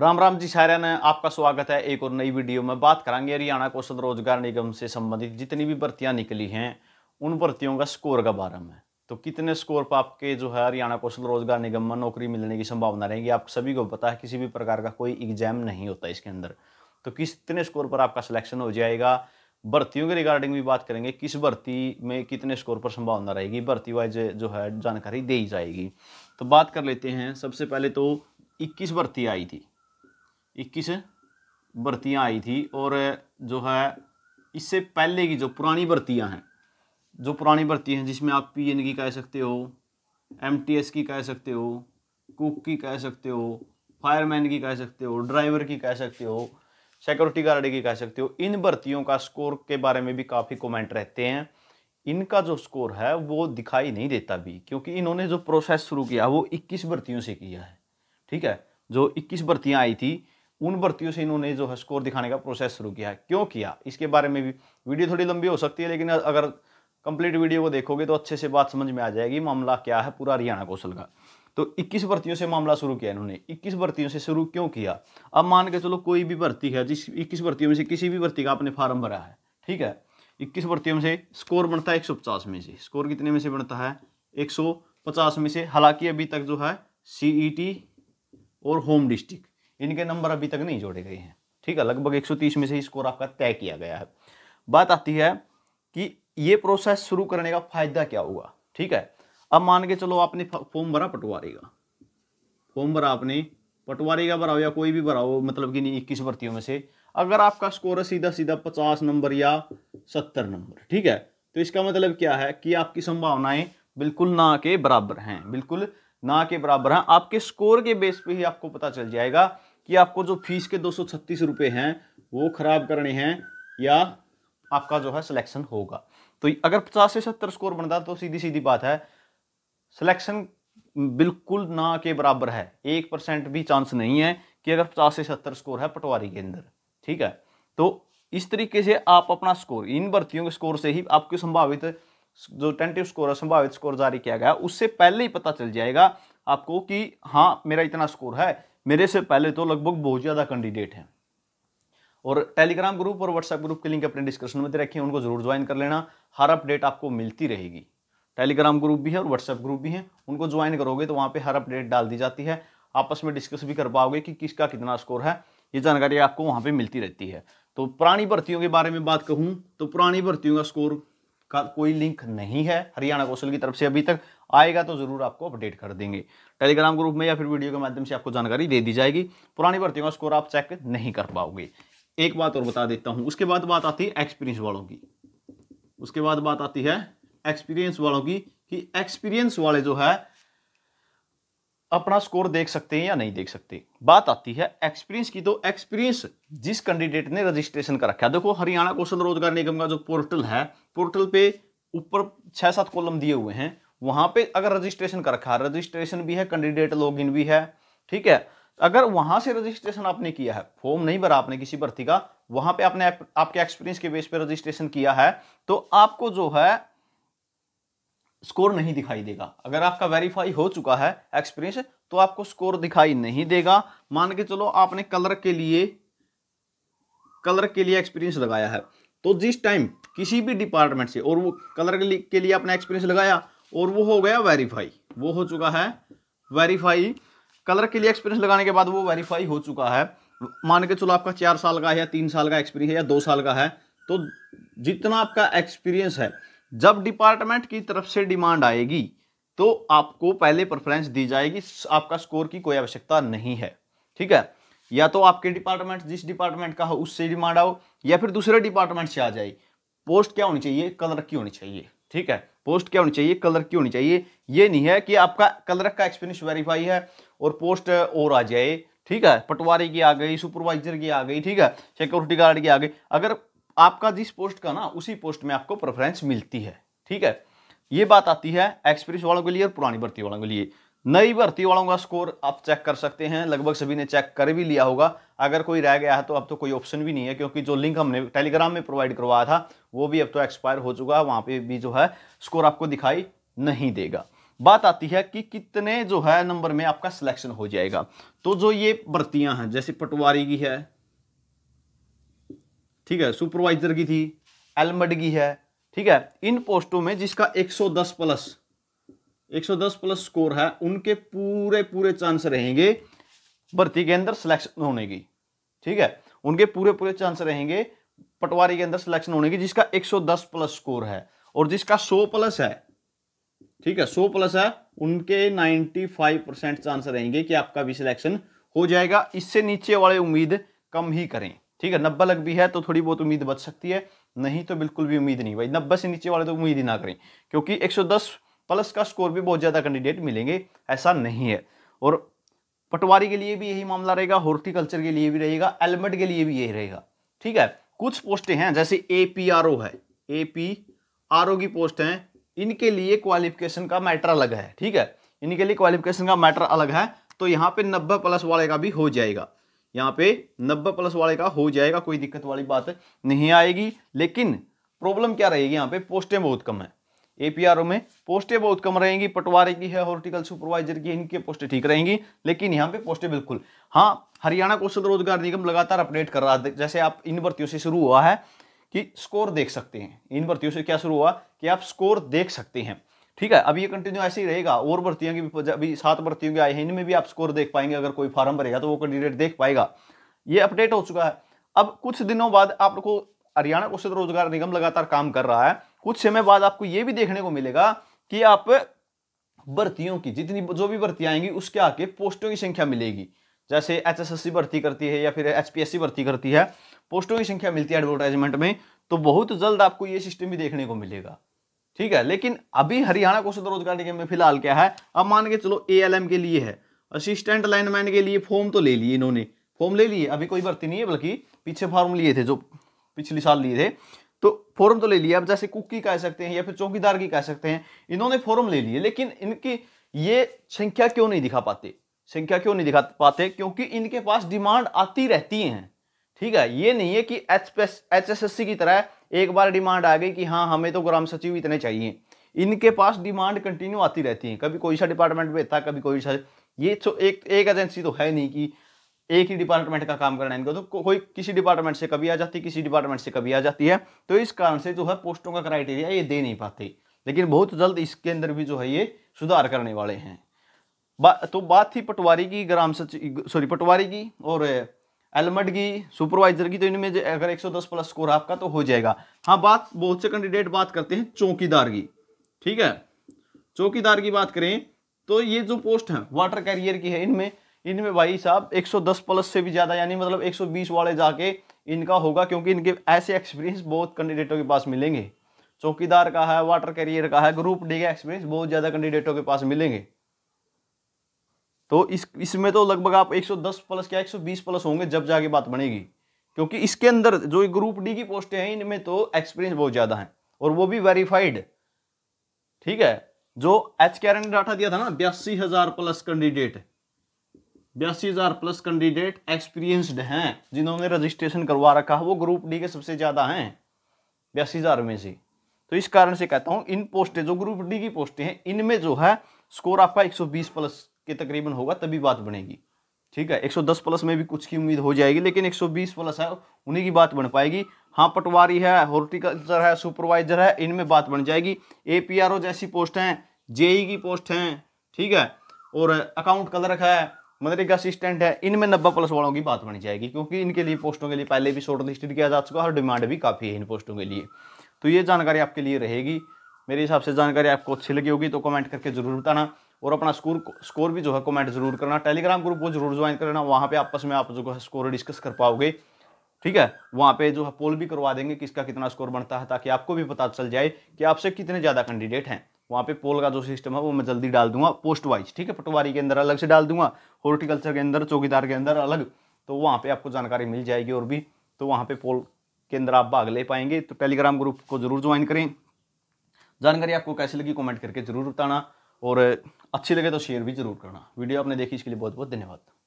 राम राम जी सारे ने आपका स्वागत है एक और नई वीडियो में बात करेंगे हरियाणा कौशल रोजगार निगम से संबंधित जितनी भी भर्तियां निकली हैं उन भर्तियों का स्कोर के बारे में तो कितने स्कोर पर आपके जो है हरियाणा कौशल रोजगार निगम में नौकरी मिलने की संभावना रहेगी आप सभी को पता है किसी भी प्रकार का कोई एग्जाम नहीं होता इसके अंदर तो कितने स्कोर पर आपका सिलेक्शन हो जाएगा भर्तियों के रिगार्डिंग भी बात करेंगे किस भर्ती में कितने स्कोर पर संभावना रहेगी भर्ती वाइज जो है जानकारी दी जाएगी तो बात कर लेते हैं सबसे पहले तो 21 भर्ती आई थी इक्कीस भर्तियाँ आई थी और जो है इससे पहले की जो पुरानी भर्तियाँ हैं जो पुरानी भर्ती हैं जिसमें आप पी एन की कह सकते हो एम टी एस की कह सकते हो कुक की कह सकते हो फायरमैन की कह सकते हो ड्राइवर की कह सकते हो सिक्योरिटी गार्ड की कह सकते हो इन भर्तियों का स्कोर के बारे में भी काफ़ी कमेंट रहते हैं इनका जो स्कोर है वो दिखाई नहीं देता भी क्योंकि इन्होंने जो प्रोसेस शुरू किया वो इक्कीस भर्तियों से किया है ठीक है जो इक्कीस भर्तियाँ आई थी उन भर्तियों से इन्होंने जो है स्कोर दिखाने का प्रोसेस शुरू किया है क्यों किया इसके बारे में भी वीडियो थोड़ी लंबी हो सकती है लेकिन अगर कंप्लीट वीडियो को देखोगे तो अच्छे से बात समझ में आ जाएगी मामला क्या है पूरा हरियाणा कौशल का तो 21 भर्तियों से मामला शुरू किया इन्होंने 21 भर्तियों से शुरू क्यों किया अब मान के चलो कोई भी भर्ती है जिस इक्कीस भर्तियों में से किसी भी भर्ती का आपने फार्म भरा है ठीक है इक्कीस भर्तियों में से स्कोर बनता है एक में से स्कोर कितने में से बनता है एक में से हालांकि अभी तक जो है सी e और होम डिस्ट्रिक्ट इनके नंबर अभी तक नहीं जोड़े गए हैं ठीक है लगभग 130 में से स्कोर आपका तय किया गया है बात आती है कि ये प्रोसेस शुरू करने का फायदा क्या हुआ ठीक है अब मान के चलो आपने फॉर्म भरा पटवारी का फॉर्म भरा आपने पटवारी का भरा या कोई भी भरा हो मतलब कि नहीं इक्कीस भर्तियों में से अगर आपका स्कोर है सीधा सीधा पचास नंबर या सत्तर नंबर ठीक है तो इसका मतलब क्या है कि आपकी संभावनाएं बिल्कुल ना के बराबर हैं बिल्कुल ना के बराबर हैं आपके स्कोर के बेस पे ही आपको पता चल जाएगा कि आपको जो फीस के दो सौ हैं वो खराब करने हैं या आपका जो है सिलेक्शन होगा तो अगर पचास से सत्तर स्कोर बनता तो सीधी सीधी बात है सिलेक्शन बिल्कुल ना के बराबर है एक परसेंट भी चांस नहीं है कि अगर पचास से सत्तर स्कोर है पटवारी के अंदर ठीक है तो इस तरीके से आप अपना स्कोर इन भर्तियों के स्कोर से ही आपके संभावित जो टेंटिव स्कोर है संभावित स्कोर जारी किया गया उससे पहले ही पता चल जाएगा आपको कि हाँ मेरा इतना स्कोर है मेरे से पहले तो लगभग बहुत ज़्यादा कैंडिडेट हैं और टेलीग्राम ग्रुप और व्हाट्सएप ग्रुप के लिंक अपने डिस्क्रिप्शन में दे रखे हैं उनको जरूर ज्वाइन कर लेना हर अपडेट आपको मिलती रहेगी टेलीग्राम ग्रुप भी है और व्हाट्सएप ग्रुप भी है उनको ज्वाइन करोगे तो वहाँ पर हर अपडेट डाल दी जाती है आपस में डिस्कस भी कर पाओगे कि किसका कितना स्कोर है ये जानकारी आपको वहाँ पर मिलती रहती है तो पुरानी भर्तियों के बारे में बात कहूँ तो पुरानी भर्तियों का स्कोर का कोई लिंक नहीं है हरियाणा कौशल की तरफ से अभी तक आएगा तो जरूर आपको अपडेट कर देंगे टेलीग्राम ग्रुप में या फिर वीडियो के माध्यम से आपको जानकारी दे दी जाएगी पुरानी भर्ती का स्कोर आप चेक नहीं कर पाओगे एक बात और बता देता हूँ उसके बाद बात आती है एक्सपीरियंस वालों की उसके बाद बात आती है एक्सपीरियंस वालों की कि एक्सपीरियंस वाले जो है अपना स्कोर देख सकते हैं या नहीं देख सकते बात आती है एक्सपीरियंस की तो एक्सपीरियंस जिस कैंडिडेट ने रजिस्ट्रेशन कर रखा है देखो हरियाणा कौशल रोजगार निगम का जो पोर्टल है पोर्टल पे ऊपर छह सात कॉलम दिए हुए हैं वहां पे अगर रजिस्ट्रेशन कर रखा है रजिस्ट्रेशन भी है कैंडिडेट लॉगिन भी है ठीक है अगर वहां से रजिस्ट्रेशन आपने किया है फॉर्म नहीं भरा आपने किसी भर्ती का वहां पे आपने आपके एक्सपीरियंस के बेस पे रजिस्ट्रेशन किया है तो आपको जो है स्कोर नहीं दिखाई देगा अगर आपका वेरीफाई हो चुका है एक्सपीरियंस तो आपको स्कोर दिखाई नहीं देगा मान के चलो आपने कलर के लिए कलर के लिए एक्सपीरियंस लगाया है तो जिस टाइम किसी भी डिपार्टमेंट से और वो कलर के लिए, के लिए आपने एक्सपीरियंस लगाया और वो हो गया वेरीफाई वो हो चुका है वेरीफाई कलर के लिए एक्सपीरियंस लगाने के बाद वो वेरीफाई हो चुका है मान के चलो आपका चार साल का है या तीन साल का एक्सपीरियंस है या दो साल का है तो जितना आपका एक्सपीरियंस है जब डिपार्टमेंट की तरफ से डिमांड आएगी तो आपको पहले प्रेफरेंस दी जाएगी आपका स्कोर की कोई आवश्यकता नहीं है ठीक है या तो आपके डिपार्टमेंट जिस डिपार्टमेंट का हो उससे डिमांड आओ या फिर दूसरे डिपार्टमेंट से आ जाए पोस्ट क्या होनी चाहिए कलर की होनी चाहिए ठीक है पोस्ट क्या होनी चाहिए कलर की होनी चाहिए ये नहीं है कि आपका कलर का एक्सपीरियंस वेरीफाई है और पोस्ट और आ जाए ठीक है पटवारी की आ गई सुपरवाइजर की आ गई ठीक है सिक्योरिटी गार्ड की आ गई अगर आपका जिस पोस्ट का ना उसी पोस्ट में आपको प्रेफरेंस मिलती है ठीक है ये बात आती है एक्सपीरियंस वालों के लिए और पुरानी भर्ती वालों के लिए नई भर्ती वालों का स्कोर आप चेक कर सकते हैं लगभग सभी ने चेक कर भी लिया होगा अगर कोई रह गया है तो अब तो कोई ऑप्शन भी नहीं है क्योंकि जो लिंक हमने टेलीग्राम में प्रोवाइड करवाया था वो भी अब तो एक्सपायर हो चुका है वहाँ पे भी जो है स्कोर आपको दिखाई नहीं देगा बात आती है कि कितने जो है नंबर में आपका सिलेक्शन हो जाएगा तो जो ये भर्तियां हैं जैसे पटवारी की है ठीक है सुपरवाइजर की थी एलमड की है ठीक है इन पोस्टों में जिसका एक प्लस 110 प्लस स्कोर है उनके पूरे पूरे चांस रहेंगे भर्ती के अंदर सिलेक्शन होने की ठीक है उनके पूरे पूरे चांस रहेंगे पटवारी के अंदर सिलेक्शन होने की जिसका 110 प्लस स्कोर है और जिसका 100 प्लस है ठीक है 100 प्लस है उनके 95 परसेंट चांस रहेंगे कि आपका भी सिलेक्शन हो जाएगा इससे नीचे वाले उम्मीद कम ही करें ठीक है नब्बे लग भी है तो थोड़ी बहुत उम्मीद बच सकती है नहीं तो बिल्कुल भी उम्मीद नहीं भाई नब्बे से नीचे वाले तो उम्मीद ही ना करें क्योंकि एक प्लस का स्कोर भी बहुत ज़्यादा कैंडिडेट मिलेंगे ऐसा नहीं है और पटवारी के लिए भी यही मामला रहेगा हॉर्टिकल्चर के लिए भी रहेगा एलमेट के लिए भी यही रहेगा ठीक है कुछ पोस्टें हैं जैसे ए पी आर ओ है ए पी आर ओ की पोस्ट हैं इनके लिए क्वालिफिकेशन का मैटर अलग है ठीक है इनके लिए क्वालिफिकेशन का मैटर अलग है तो यहाँ पे नब्बे प्लस वाले का भी हो जाएगा यहाँ पे नब्बे प्लस वाले का हो जाएगा कोई दिक्कत वाली बात नहीं आएगी लेकिन प्रॉब्लम क्या रहेगी यहाँ पे पोस्टें बहुत कम है एपीआरओ में पोस्टें बहुत कम रहेंगी पटवारी की है हॉर्टिकल सुपरवाइजर की इनके पोस्टें ठीक रहेंगी लेकिन यहाँ पे पोस्टें बिल्कुल हाँ हरियाणा कौशल रोजगार निगम लगातार अपडेट कर रहा है जैसे आप इन भर्तियों से शुरू हुआ है कि स्कोर देख सकते हैं इन भर्तियों से क्या शुरू हुआ कि आप स्कोर देख सकते हैं ठीक है अब ये कंटिन्यू ऐसे ही रहेगा और भर्तियों की अभी सात भर्तियों के आए हैं इनमें भी आप स्कोर देख पाएंगे अगर कोई फॉर्म भरेगा तो वो कैंडिडेट देख पाएगा ये अपडेट हो चुका है अब कुछ दिनों बाद आपको हरियाणा कौशल रोजगार निगम लगातार काम कर रहा है कुछ समय बाद आपको यह भी देखने को मिलेगा कि आप भर्तियों की जितनी जो भी भर्ती आएंगी उसके आके पोस्टों की संख्या मिलेगी जैसे एचएसएससी भर्ती करती है या फिर एचपीएससी भर्ती करती है पोस्टों की संख्या मिलती है एडवर्टाइजमेंट में तो बहुत जल्द आपको ये सिस्टम भी देखने को मिलेगा ठीक है लेकिन अभी हरियाणा कौशल रोजगार निगम में फिलहाल क्या है अब मान के चलो ए के लिए है असिस्टेंट लाइनमैन के लिए फॉर्म तो ले लिए इन्होंने फॉर्म ले लिए अभी कोई भर्ती नहीं है बल्कि पीछे फॉर्म लिए थे जो पिछले साल लिए थे तो फॉर्म तो ले लिया आप जैसे कुक की कह सकते हैं या फिर चौकीदार की कह सकते हैं इन्होंने फॉर्म ले लिए लेकिन इनकी ये संख्या क्यों नहीं दिखा पाते संख्या क्यों नहीं दिखा पाते क्योंकि इनके पास डिमांड आती रहती हैं ठीक है ये नहीं है कि एच एस की तरह एक बार डिमांड आ गई कि हाँ हमें तो ग्राम सचिव इतने चाहिए इनके पास डिमांड कंटिन्यू आती रहती है कभी कोई सा डिपार्टमेंट में था कभी कोई सा ये तो एक एक एजेंसी तो है नहीं कि एक ही डिपार्टमेंट का काम करना है इनको तो को, कोई किसी डिपार्टमेंट से कभी आ जाती है किसी डिपार्टमेंट से कभी आ जाती है तो इस कारण से जो है पोस्टों का क्राइटेरिया ये दे नहीं पाते लेकिन बहुत जल्द इसके अंदर भी जो है ये सुधार करने वाले हैं बा, तो बात थी पटवारी की ग्राम सचिव सॉरी पटवारी की और एलमड की सुपरवाइजर की तो इनमें अगर एक प्लस स्कोर आपका तो हो जाएगा हाँ बात बहुत से कैंडिडेट बात करते हैं चौकीदार की ठीक है चौकीदार की बात करें तो ये जो पोस्ट है वाटर कैरियर की है इनमें इनमें भाई साहब 110 प्लस से भी ज़्यादा यानी मतलब 120 वाले जाके इनका होगा क्योंकि इनके ऐसे एक्सपीरियंस बहुत कैंडिडेटों के पास मिलेंगे चौकीदार का है वाटर कैरियर का है ग्रुप डी का एक्सपीरियंस बहुत ज़्यादा कैंडिडेटों के पास मिलेंगे तो इस इसमें तो लगभग आप 110 प्लस क्या 120 प्लस होंगे जब जाके बात बनेगी क्योंकि इसके अंदर जो ग्रुप डी की पोस्टें हैं इनमें तो एक्सपीरियंस बहुत ज़्यादा है और वो भी वेरीफाइड ठीक है जो एच के ने डाटा दिया था ना बयासी हज़ार प्लस कैंडिडेट बयासी हज़ार प्लस कैंडिडेट एक्सपीरियंस्ड हैं जिन्होंने रजिस्ट्रेशन करवा रखा है वो ग्रुप डी के सबसे ज़्यादा हैं बयासी हज़ार में से तो इस कारण से कहता हूँ इन पोस्टें जो ग्रुप डी की पोस्टें हैं इनमें जो है स्कोर आपका 120 प्लस के तकरीबन होगा तभी बात बनेगी ठीक है 110 प्लस में भी कुछ की उम्मीद हो जाएगी लेकिन 120 प्लस है उन्हीं की बात बन पाएगी हाँ पटवारी है हॉर्टिकल्चर है सुपरवाइजर है इनमें बात बन जाएगी ए पी आर ओ जैसी पोस्ट हैं जेई की पोस्ट हैं ठीक है और अकाउंट कलर है मनरेगा असिस्टेंट है इनमें नब्बे प्लस वालों की बात बनी जाएगी क्योंकि इनके लिए पोस्टों के लिए पहले भी शॉर्ट लिस्टेड किया जा चुका है और डिमांड भी काफ़ी है इन पोस्टों के लिए तो ये जानकारी आपके लिए रहेगी मेरे हिसाब से जानकारी आपको अच्छी लगी होगी तो कमेंट करके जरूर बताना और अपना स्कोर स्कोर भी जो है कमेंट जरूर करना टेलीग्राम ग्रुप वो जरूर ज्वाइन करना वहाँ पर आपस में आप जो है स्कोर डिस्कस कर पाओगे ठीक है वहाँ पे जो है पोल भी करवा देंगे किसका कितना स्कोर बनता है ताकि आपको भी पता चल जाए कि आपसे कितने ज़्यादा कैंडिडेट हैं वहाँ पे पोल का जो सिस्टम है वो मैं जल्दी डाल दूंगा पोस्ट वाइज ठीक है पटवारी के अंदर अलग से डाल दूंगा हॉर्टिकल्चर के अंदर चौकीदार के अंदर अलग तो वहाँ पर आपको जानकारी मिल जाएगी और भी तो वहाँ पर पोल के अंदर आप भाग ले पाएंगे तो टेलीग्राम ग्रुप को ज़रूर ज्वाइन करें जानकारी आपको कैसी लगी कॉमेंट करके ज़रूर बताना और अच्छी लगे तो शेयर भी ज़रूर करना वीडियो आपने देखी इसके लिए बहुत बहुत धन्यवाद